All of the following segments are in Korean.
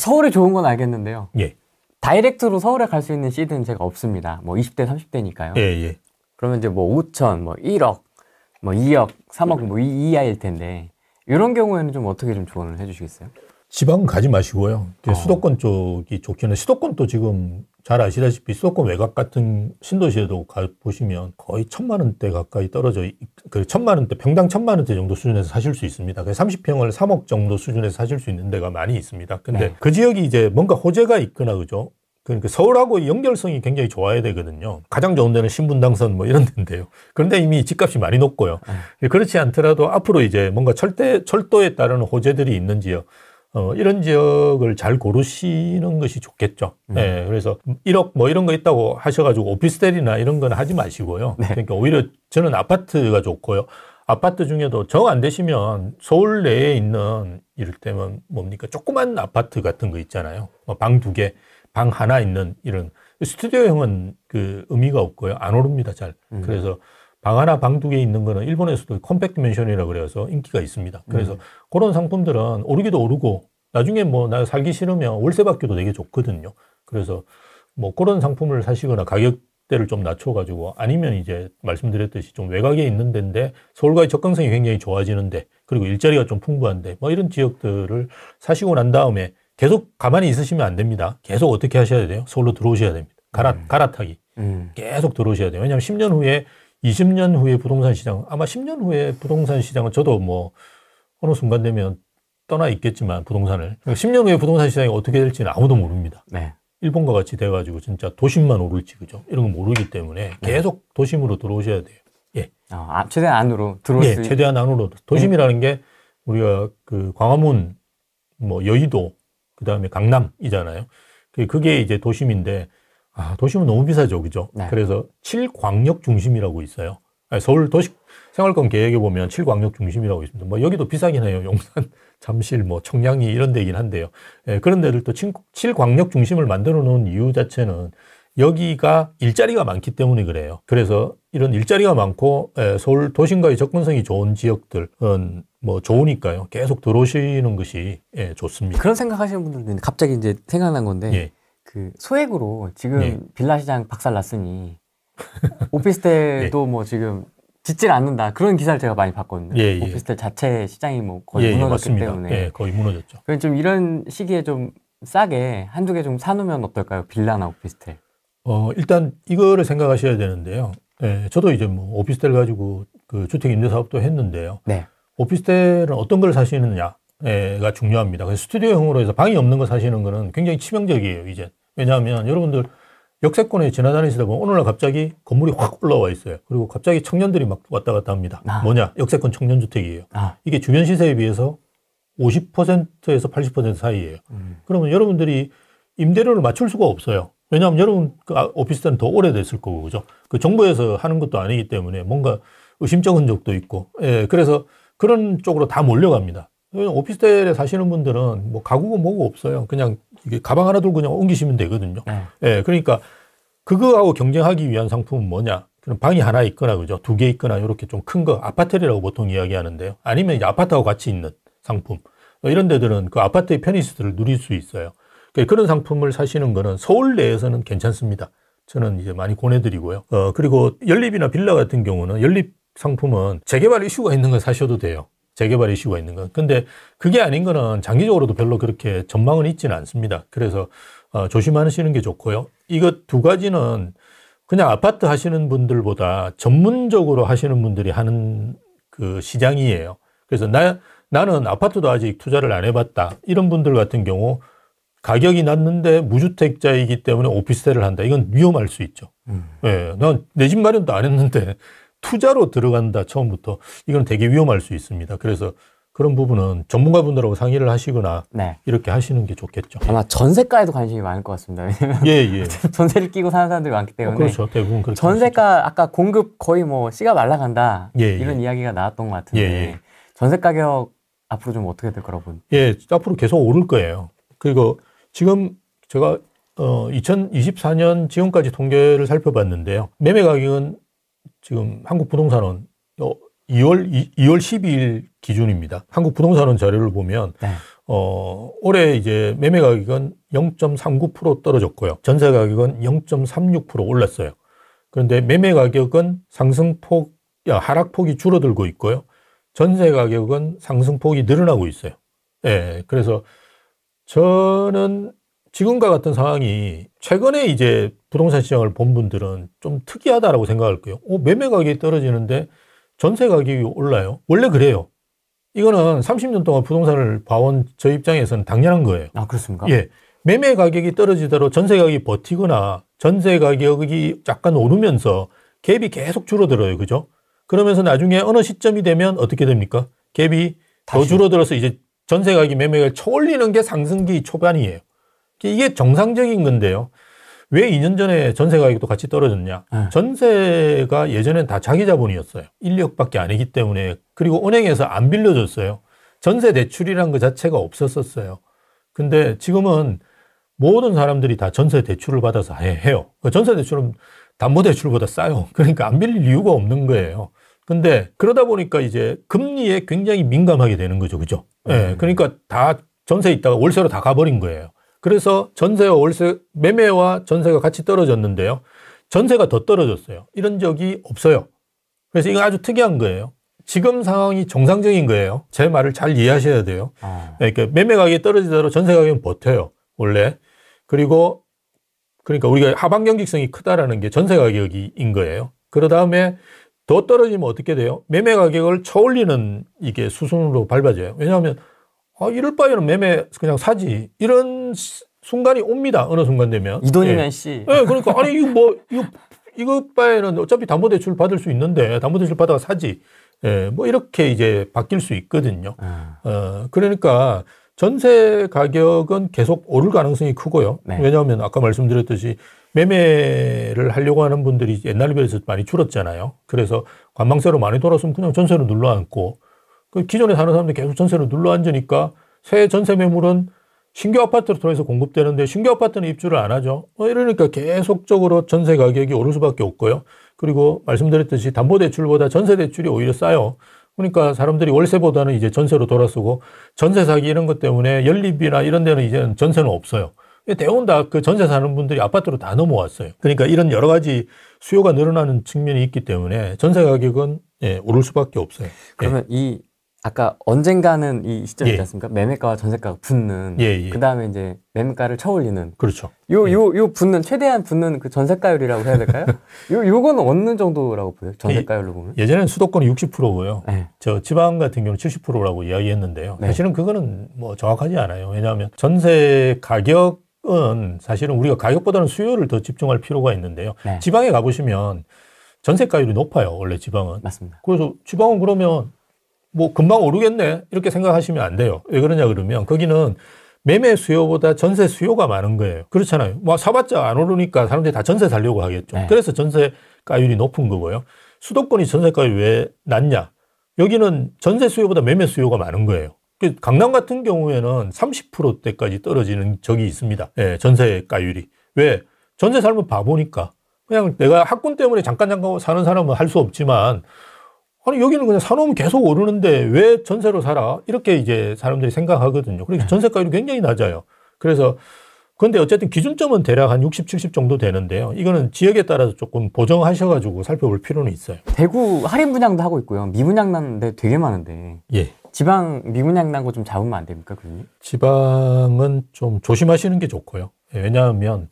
서울이 좋은 건 알겠는데요. 예. 다이렉트로 서울에 갈 수 있는 시드는 제가 없습니다. 뭐 20대, 30대니까요. 예, 예. 그러면 이제 뭐 5천, 뭐 1억, 뭐 2억, 3억 뭐 이, 이하일 텐데 이런 경우에는 좀 어떻게 좀 조언을 해주시겠어요? 지방 은 가지 마시고요. 어. 수도권 쪽이 좋기는 수도권도 지금 잘 아시다시피 수도권 외곽 같은 신도시에도 가 보시면 거의 천만 원대 가까이 떨어져 그 천만 원대 평당 천만 원대 정도 수준에서 사실 수 있습니다. 그 30평을 3억 정도 수준에서 사실 수 있는 데가 많이 있습니다. 근데 네. 그 지역이 이제 뭔가 호재가 있거나 그죠. 그러니까 서울하고 연결성이 굉장히 좋아야 되거든요. 가장 좋은 데는 신분당선 뭐 이런 데인데요. 그런데 이미 집값이 많이 높고요. 네. 그렇지 않더라도 앞으로 이제 뭔가 철대, 철도에 따른 호재들이 있는 지요 어, 이런 지역을 잘 고르시는 것이 좋겠죠. 네. 네. 그래서 1억 뭐 이런 거 있다고 하셔가지고 오피스텔이나 이런 건 하지 마시고요. 네. 그러니까 오히려 저는 아파트가 좋고요. 아파트 중에도 정 안 되시면 서울 내에 있는 이를테면 뭡니까 조그만 아파트 같은 거 있잖아요. 뭐 방두 개, 방 하나 있는 이런 스튜디오형은 그 의미가 없고요. 안 오릅니다 잘. 음. 그래서 방 하나, 방 두 개 있는 거는 일본에서도 컴팩트 멘션이라고 그래서 인기가 있습니다. 그래서 음. 그런 상품들은 오르기도 오르고 나중에 뭐 나 살기 싫으면 월세 받기도 되게 좋거든요. 그래서 뭐 그런 상품을 사시거나 가격대를 좀 낮춰가지고 아니면 이제 말씀드렸듯이 좀 외곽에 있는 데인데 서울과의 접근성이 굉장히 좋아지는데 그리고 일자리가 좀 풍부한데 뭐 이런 지역들을 사시고 난 다음에 계속 가만히 있으시면 안 됩니다. 계속 어떻게 하셔야 돼요? 서울로 들어오셔야 됩니다. 갈아, 음. 갈아타기. 음. 계속 들어오셔야 돼요. 왜냐하면 10년 후에 20년 후에 부동산 시장, 아마 10년 후에 부동산 시장은 저도 뭐 어느 순간 되면 떠나 있겠지만 부동산을 10년 그러니까 후에 부동산 시장이 어떻게 될지는 아무도 모릅니다. 네. 일본과 같이 돼가지고 진짜 도심만 오를지 그죠 이런 거 모르기 때문에 네. 계속 도심으로 들어오셔야 돼요. 예. 아, 아 최대한 안으로 들어올 예, 수. 최대한 안으로 도심이라는 게 우리가 그 광화문, 뭐 여의도, 그 다음에 강남이잖아요. 그게 이제 도심인데 아, 도심은 너무 비싸죠, 그죠? 네. 그래서 칠광역 중심이라고 있어요. 아니, 서울 도시 생활권 계획에 보면 칠광역 중심이라고 있습니다. 뭐 여기도 비싸긴 해요, 용산. 잠실, 뭐 청량리 이런 데긴 이 한데요. 예, 그런 데들 또 칠광역 중심을 만들어 놓은 이유 자체는 여기가 일자리가 많기 때문에 그래요. 그래서 이런 일자리가 많고 예, 서울 도심과의 접근성이 좋은 지역들은 뭐 좋으니까요. 계속 들어오시는 것이 예, 좋습니다. 그런 생각하시는 분들도 있는데 갑자기 이제 생각난 건데 예. 그 소액으로 지금 예. 빌라 시장 박살 났으니 오피스텔도 예. 뭐 지금 짓질 않는다 그런 기사를 제가 많이 봤거든요. 예, 뭐 예. 오피스텔 자체 시장이 뭐 거의 예, 예 무너졌기 예, 때문에 예, 거의 무너졌죠. 그럼 좀 이런 시기에 좀 싸게 한두 개 좀 사놓으면 어떨까요? 빌라나 오피스텔. 어 일단 이거를 생각하셔야 되는데요. 예, 저도 이제 뭐 오피스텔 가지고 그 주택 임대 사업도 했는데요. 네. 오피스텔은 어떤 걸 사시느냐가 예, 중요합니다. 그래서 스튜디오형으로 해서 방이 없는 거 사시는 거는 굉장히 치명적이에요. 이제 왜냐하면 여러분들 역세권에 지나다니시다 보면 오늘날 갑자기 건물이 확 올라와 있어요. 그리고 갑자기 청년들이 막 왔다 갔다 합니다. 아. 뭐냐? 역세권 청년주택이에요. 아. 이게 주변 시세에 비해서 50%에서 80% 사이에요. 음. 그러면 여러분들이 임대료를 맞출 수가 없어요. 왜냐하면 여러분 그 아, 오피스텔은 더 오래됐을 거고, 그죠? 그 정부에서 하는 것도 아니기 때문에 뭔가 의심적은 적도 있고, 예, 그래서 그런 쪽으로 다 몰려갑니다. 오피스텔에 사시는 분들은 뭐 가구고 뭐고 없어요. 그냥 이게 가방 하나 들고 그냥 옮기시면 되거든요. 네. 예, 그러니까 그거하고 경쟁하기 위한 상품은 뭐냐? 그럼 방이 하나 있거나 그죠, 두 개 있거나 이렇게 좀 큰 거 아파트라고 보통 이야기하는데요. 아니면 이제 아파트하고 같이 있는 상품 뭐 이런 데들은 그 아파트의 편의시설을 누릴 수 있어요. 그 그런 상품을 사시는 거는 서울 내에서는 괜찮습니다. 저는 이제 많이 권해드리고요. 어, 그리고 연립이나 빌라 같은 경우는 연립 상품은 재개발 이슈가 있는 걸 사셔도 돼요. 재개발 이슈가 있는 건. 근데 그게 아닌 거는 장기적으로도 별로 그렇게 전망은 있지는 않습니다. 그래서 어, 조심하시는 게 좋고요. 이것 두 가지는 그냥 아파트 하시는 분들보다 전문적으로 하시는 분들이 하는 그 시장이에요. 그래서 나, 나는 아파트도 아직 투자를 안 해봤다. 이런 분들 같은 경우 가격이 낮는데 무주택자이기 때문에 오피스텔을 한다. 이건 위험할 수 있죠. 음. 예, 난내 집 마련도 안 했는데 투자로 들어간다 처음부터 이건 되게 위험할 수 있습니다. 그래서 그런 부분은 전문가분들하고 상의를 하시거나 네. 이렇게 하시는 게 좋겠죠. 아마 전세가에도 관심이 많을 것 같습니다. 예, 예. 전세를 끼고 사는 사람들이 많기 때문에. 어, 그렇죠. 대부분 그렇죠. 전세가 하시죠. 아까 공급 거의 뭐 씨가 말라간다 예, 예. 이런 이야기가 나왔던 것 같은데 예, 예. 전세 가격 앞으로 좀 어떻게 될 거라고 보는? 예, 앞으로 계속 오를 거예요. 그리고 지금 제가 어, 2024년 지금까지 통계를 살펴봤는데요. 매매 가격은 지금 한국 부동산은 2월 2, 월 12일 기준입니다. 한국 부동산원 자료를 보면 네. 어, 올해 이제 매매 가격은 0.39% 떨어졌고요. 전세 가격은 0.36% 올랐어요. 그런데 매매 가격은 상승폭 야, 하락폭이 줄어들고 있고요. 전세 가격은 상승폭이 늘어나고 있어요. 예. 그래서 저는 지금과 같은 상황이 최근에 이제 부동산 시장을 본 분들은 좀 특이하다라고 생각할 거예요. 어, 매매 가격이 떨어지는데 전세 가격이 올라요. 원래 그래요. 이거는 30년 동안 부동산을 봐온 저 입장에서는 당연한 거예요. 아, 그렇습니까? 예. 매매 가격이 떨어지더라도 전세 가격이 버티거나 전세 가격이 약간 오르면서 갭이 계속 줄어들어요. 그죠? 그러면서 나중에 어느 시점이 되면 어떻게 됩니까? 갭이 다시. 더 줄어들어서 이제 전세 가격이 매매가 초올리는 게 상승기 초반이에요. 이게 정상적인 건데요. 왜 2년 전에 전세 가격도 같이 떨어졌냐? 네. 전세가 예전엔 다 자기 자본이었어요. 인력밖에 아니기 때문에 그리고 은행에서 안 빌려줬어요. 전세 대출이란 것 자체가 없었었어요. 근데 지금은 모든 사람들이 다 전세 대출을 받아서 해요. 그 전세 대출은 담보 대출보다 싸요. 그러니까 안 빌릴 이유가 없는 거예요. 근데 그러다 보니까 이제 금리에 굉장히 민감하게 되는 거죠. 그죠? 네. 예. 네. 그러니까 다 전세 있다가 월세로 다 가버린 거예요. 그래서 전세와 월세, 매매와 전세가 같이 떨어졌는데요. 전세가 더 떨어졌어요. 이런 적이 없어요. 그래서 이건 아주 특이한 거예요. 지금 상황이 정상적인 거예요. 제 말을 잘 이해하셔야 돼요. 어. 네, 그러니까 매매 가격이 떨어지더라도 전세 가격은 버텨요. 원래. 그리고 그러니까 우리가 하방 경직성이 크다라는 게 전세 가격인 거예요. 그러 다음에 더 떨어지면 어떻게 돼요? 매매 가격을 쳐올리는 이게 수순으로 밟아져요. 왜냐하면 아, 이럴 바에는 매매 그냥 사지. 이런 순간이 옵니다. 어느 순간 되면. 이 돈이면 예. 씨. 예, 그러니까 아니 이거 뭐 이거 이거 바에는 어차피 담보대출 받을 수 있는데 담보대출 받아가 사지. 예, 뭐 이렇게 이제 바뀔 수 있거든요. 음. 어, 그러니까 전세 가격은 계속 오를 가능성이 크고요. 네. 왜냐하면 아까 말씀드렸듯이 매매를 하려고 하는 분들이 옛날에 비해서 많이 줄었잖아요. 그래서 관망세로 많이 돌아서면 그냥 전세로 눌러앉고 그 기존에 사는 사람들 계속 전세를 눌러 앉으니까 새 전세 매물은 신규 아파트를 통해서 공급되는데 신규 아파트는 입주를 안 하죠. 어, 이러니까 계속적으로 전세 가격이 오를 수밖에 없고요. 그리고 말씀드렸듯이 담보대출보다 전세대출이 오히려 싸요. 그러니까 사람들이 월세보다는 이제 전세로 돌아서고 전세 사기 이런 것 때문에 연립이나 이런 데는 이제 전세는 없어요. 대원분다그 전세 사는 분들이 아파트로 다 넘어왔어요. 그러니까 이런 여러 가지 수요가 늘어나는 측면이 있기 때문에 전세 가격은 예, 오를 수밖에 없어요. 예. 그러면 예. 이 아까 언젠가는 이 시점이지 예. 않습니까? 매매가와 전세가가 붙는. 예, 예. 그 다음에 이제 매매가를 쳐올리는. 그렇죠. 요, 예. 요, 요 붙는, 최대한 붙는 그 전세가율이라고 해야 될까요? 요, 요건 어느 정도라고 보여요 전세가율로 보면? 예전에는 수도권이 60%고요. 네. 저 지방 같은 경우는 70%라고 이야기했는데요. 네. 사실은 그거는 뭐 정확하지 않아요. 왜냐하면 전세 가격은 사실은 우리가 가격보다는 수요를 더 집중할 필요가 있는데요. 네. 지방에 가보시면 전세가율이 높아요. 원래 지방은. 맞습니다. 그래서 지방은 그러면 뭐 금방 오르겠네 이렇게 생각하시면 안 돼요. 왜 그러냐 그러면 거기는 매매 수요보다 전세 수요가 많은 거예요. 그렇잖아요. 뭐 사봤자 안 오르니까 사람들이 다 전세 살려고 하겠죠. 네. 그래서 전세가율이 높은 거고요. 수도권이 전세가율이 왜 낮냐? 여기는 전세 수요보다 매매 수요가 많은 거예요. 그 강남 같은 경우에는 30%대까지 떨어지는 적이 있습니다. 예, 전세가율이. 왜? 전세 살면 바보니까. 그냥 내가 학군 때문에 잠깐 잠깐 사는 사람은 할 수 없지만 아니 여기는 그냥 사놓으면 계속 오르는데 왜 전세로 살아? 이렇게 이제 사람들이 생각하거든요. 그러니까 네. 전세가율이 굉장히 낮아요. 그래서 근데 어쨌든 기준점은 대략 한 60, 70 정도 되는데요. 이거는 지역에 따라서 조금 보정하셔가지고 살펴볼 필요는 있어요. 대구 할인 분양도 하고 있고요. 미분양 난데 되게 많은데. 예. 지방 미분양 난 거 좀 잡으면 안 됩니까, 그님? 지방은 좀 조심하시는 게 좋고요. 예, 왜냐하면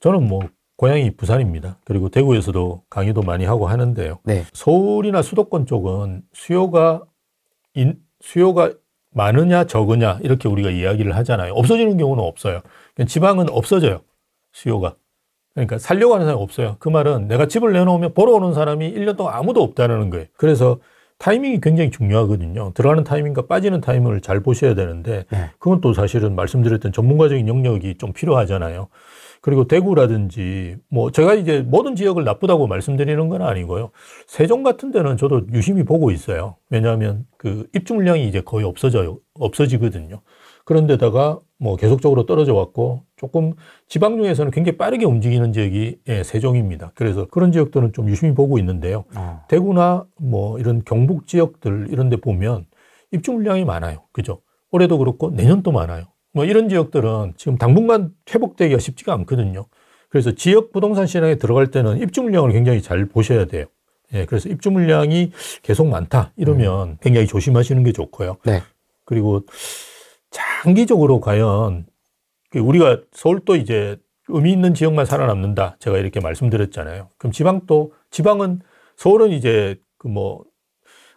저는 뭐 고향이 부산입니다. 그리고 대구에서도 강의도 많이 하고 하는데요. 네. 서울이나 수도권 쪽은 수요가 인, 수요가 많으냐 적으냐 이렇게 우리가 이야기를 하잖아요. 없어지는 경우는 없어요. 그러니까 지방은 없어져요. 수요가. 그러니까 살려고 하는 사람이 없어요. 그 말은 내가 집을 내놓으면 보러 오는 사람이 일 년 동안 아무도 없다는 거예요. 그래서 타이밍이 굉장히 중요하거든요. 들어가는 타이밍과 빠지는 타이밍을 잘 보셔야 되는데 네. 그건 또 사실은 말씀드렸던 전문가적인 영역이 좀 필요하잖아요. 그리고 대구라든지 뭐 제가 이제 모든 지역을 나쁘다고 말씀드리는 건 아니고요. 세종 같은 데는 저도 유심히 보고 있어요. 왜냐하면 그 입주 물량이 이제 거의 없어져요. 없어지거든요. 그런데다가 뭐 계속적으로 떨어져 왔고 조금 지방 중에서는 굉장히 빠르게 움직이는 지역이 예, 세종입니다. 그래서 그런 지역들은 좀 유심히 보고 있는데요. 어. 대구나 뭐 이런 경북 지역들 이런 데 보면 입주 물량이 많아요. 그죠? 올해도 그렇고 내년도 많아요. 뭐 이런 지역들은 지금 당분간 회복되기가 쉽지가 않거든요. 그래서 지역 부동산 시장에 들어갈 때는 입주 물량을 굉장히 잘 보셔야 돼요. 예, 그래서 입주 물량이 계속 많다 이러면 음. 굉장히 조심하시는 게 좋고요. 네. 그리고 장기적으로 과연 그 우리가 서울도 이제 의미 있는 지역만 살아남는다. 제가 이렇게 말씀드렸잖아요. 그럼 지방도 지방은 서울은 이제 그뭐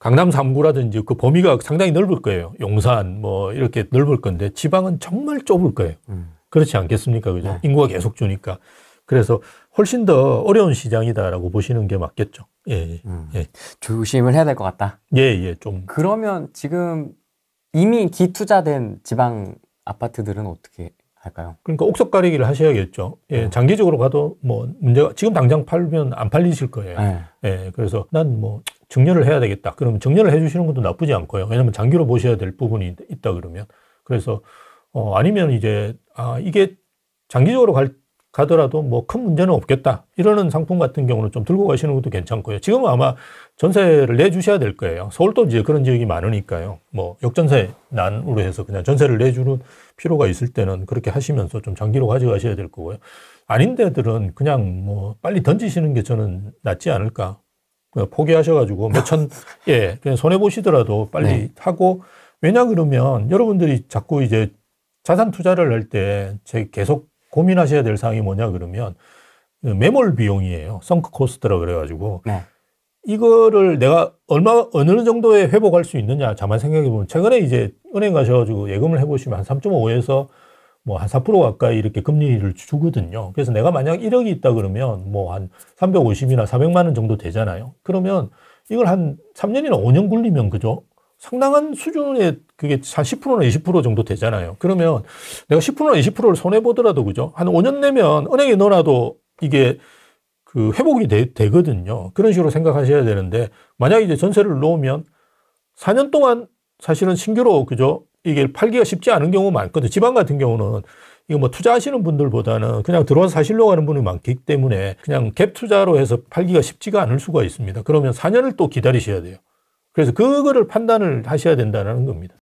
강남 3구라든지 그 범위가 상당히 넓을 거예요. 용산 뭐 이렇게 넓을 건데 지방은 정말 좁을 거예요. 음. 그렇지 않겠습니까? 그죠? 네. 인구가 계속 주니까. 그래서 훨씬 더 어려운 시장이다라고 보시는 게 맞겠죠. 예. 예. 음. 예. 조심을 해야 될 것 같다. 예, 예. 좀. 그러면 지금 이미 기투자된 지방 아파트들은 어떻게 할까요? 그러니까 옥석 가리기를 하셔야겠죠. 예, 어. 장기적으로 봐도 뭐 문제가 지금 당장 팔면 안 팔리실 거예요. 네. 예, 그래서 난뭐 증여를 해야 되겠다. 그러면 증여를 해주시는 것도 나쁘지 않고요. 왜냐하면 장기로 보셔야 될 부분이 있다 그러면. 그래서 어, 아니면 이제 아, 이게 장기적으로 갈, 가더라도 뭐 큰 문제는 없겠다. 이러는 상품 같은 경우는 좀 들고 가시는 것도 괜찮고요. 지금은 아마 전세를 내주셔야 될 거예요. 서울도 이제 그런 지역이 많으니까요. 뭐 역전세 난으로 해서 그냥 전세를 내주는 필요가 있을 때는 그렇게 하시면서 좀 장기로 가져가셔야 될 거고요. 아닌 데들은 그냥 뭐 빨리 던지시는 게 저는 낫지 않을까 어, 포기하셔가지고 몇천 예 그냥 손해 보시더라도 빨리 네. 하고 왜냐 그러면 여러분들이 자꾸 이제 자산 투자를 할 때 계속 고민하셔야 될 사항이 뭐냐 그러면 그 매몰 비용이에요 선크 코스트라 그래가지고 네. 이거를 내가 얼마 어느 정도에 회복할 수 있느냐 자만 생각해 보면 최근에 이제 은행 가셔가지고 예금을 해보시면 한 3.5에서 뭐한4% 가까이 이렇게 금리를 주거든요. 그래서 내가 만약 1억이 있다 그러면 뭐 한 350이나 400만 원 정도 되잖아요. 그러면 이걸 한 3년이나 5년 굴리면 그죠? 상당한 수준의 그게 한 10%나 20% 정도 되잖아요. 그러면 내가 10%나 20%를 손해보더라도 그죠? 한 5년 내면 은행에 넣어놔도 이게 그 회복이 되, 거든요 그런 식으로 생각하셔야 되는데 만약 에 이제 전세를 놓으면 4년 동안 사실은 신규로 그죠? 이게 팔기가 쉽지 않은 경우 많거든요. 지방 같은 경우는 이거 뭐 투자하시는 분들보다는 그냥 들어와서 사실려고 하는 분이 많기 때문에 그냥 갭 투자로 해서 팔기가 쉽지가 않을 수가 있습니다. 그러면 4년을 또 기다리셔야 돼요. 그래서 그거를 판단을 하셔야 된다는 겁니다.